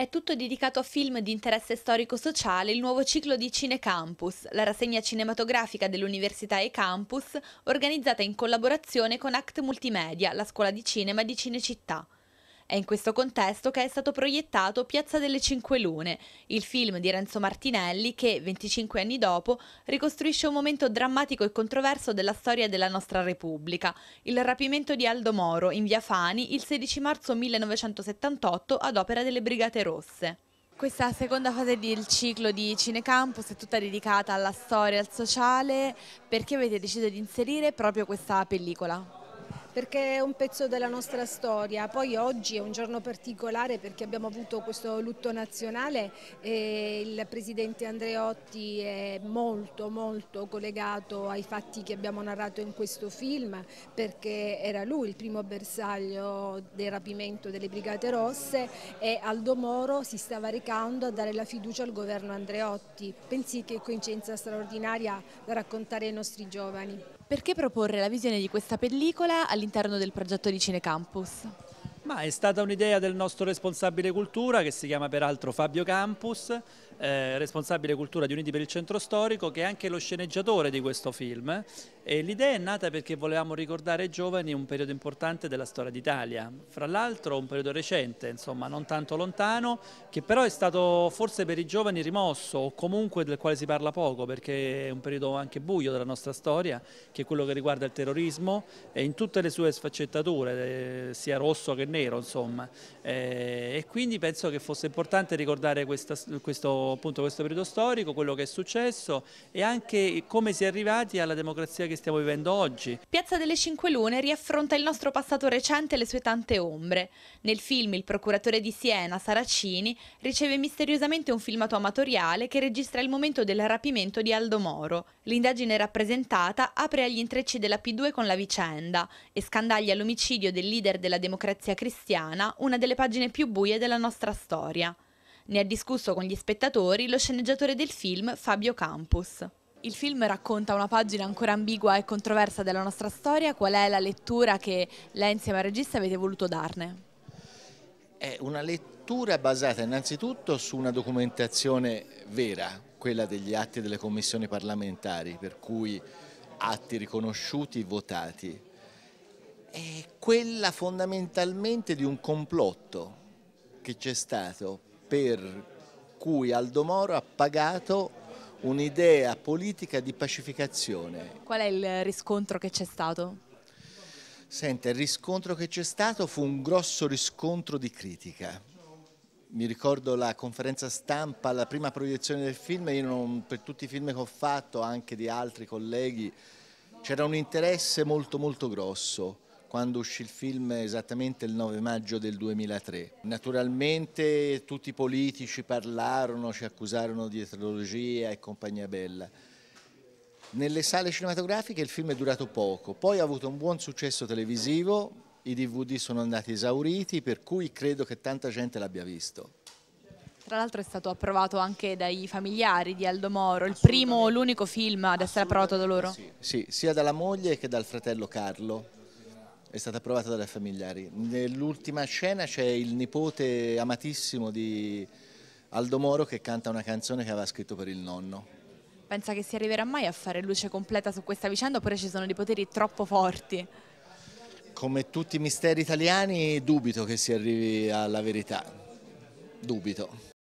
È tutto dedicato a film di interesse storico-sociale il nuovo ciclo di Cinecampus, la rassegna cinematografica dell'Università e Campus, organizzata in collaborazione con Act Multimedia, la scuola di cinema di Cinecittà. È in questo contesto che è stato proiettato Piazza delle Cinque Lune, il film di Renzo Martinelli che, 25 anni dopo, ricostruisce un momento drammatico e controverso della storia della nostra Repubblica, il rapimento di Aldo Moro in via Fani il 16 marzo 1978 ad opera delle Brigate Rosse. Questa seconda fase del ciclo di Cinecampus è tutta dedicata alla storia e al sociale. Perché avete deciso di inserire proprio questa pellicola? perché è un pezzo della nostra storia. Poi oggi è un giorno particolare perché abbiamo avuto questo lutto nazionale e il presidente Andreotti è molto molto collegato ai fatti che abbiamo narrato in questo film perché era lui il primo bersaglio del rapimento delle Brigate Rosse e Aldo Moro si stava recando a dare la fiducia al governo Andreotti. Pensi che coincidenza straordinaria da raccontare ai nostri giovani. Perché proporre la visione di questa pellicola all'interno del progetto di Cinecampus? Ma è stata un'idea del nostro responsabile cultura che si chiama peraltro Fabio Campus, eh, responsabile cultura di Uniti per il Centro Storico, che è anche lo sceneggiatore di questo film l'idea è nata perché volevamo ricordare ai giovani un periodo importante della storia d'Italia, fra l'altro un periodo recente, insomma non tanto lontano, che però è stato forse per i giovani rimosso o comunque del quale si parla poco perché è un periodo anche buio della nostra storia, che è quello che riguarda il terrorismo e in tutte le sue sfaccettature, eh, sia rosso che nero insomma. Eh, e quindi penso che fosse importante ricordare questa, questo, appunto, questo periodo storico, quello che è successo e anche come si è arrivati alla democrazia che stiamo vivendo oggi. Piazza delle Cinque Lune riaffronta il nostro passato recente e le sue tante ombre. Nel film il procuratore di Siena, Saracini, riceve misteriosamente un filmato amatoriale che registra il momento del rapimento di Aldo Moro. L'indagine rappresentata apre agli intrecci della P2 con la vicenda e scandaglia l'omicidio del leader della democrazia cristiana, una delle pagine più buie della nostra storia. Ne ha discusso con gli spettatori lo sceneggiatore del film Fabio Campus. Il film racconta una pagina ancora ambigua e controversa della nostra storia, qual è la lettura che lei insieme al regista avete voluto darne? È una lettura basata innanzitutto su una documentazione vera, quella degli atti delle commissioni parlamentari, per cui atti riconosciuti, votati. È quella fondamentalmente di un complotto che c'è stato per cui Aldo Moro ha pagato un'idea politica di pacificazione. Qual è il riscontro che c'è stato? Senta, il riscontro che c'è stato fu un grosso riscontro di critica. Mi ricordo la conferenza stampa, la prima proiezione del film, io non, per tutti i film che ho fatto, anche di altri colleghi, c'era un interesse molto molto grosso quando uscì il film esattamente il 9 maggio del 2003. Naturalmente tutti i politici parlarono, ci accusarono di etrologia e compagnia bella. Nelle sale cinematografiche il film è durato poco, poi ha avuto un buon successo televisivo, i DVD sono andati esauriti, per cui credo che tanta gente l'abbia visto. Tra l'altro è stato approvato anche dai familiari di Aldo Moro, il primo o l'unico film ad essere approvato da loro? Sì, sì, sia dalla moglie che dal fratello Carlo. È stata approvata dai familiari. Nell'ultima scena c'è il nipote amatissimo di Aldo Moro che canta una canzone che aveva scritto per il nonno. Pensa che si arriverà mai a fare luce completa su questa vicenda oppure ci sono dei poteri troppo forti? Come tutti i misteri italiani dubito che si arrivi alla verità, dubito.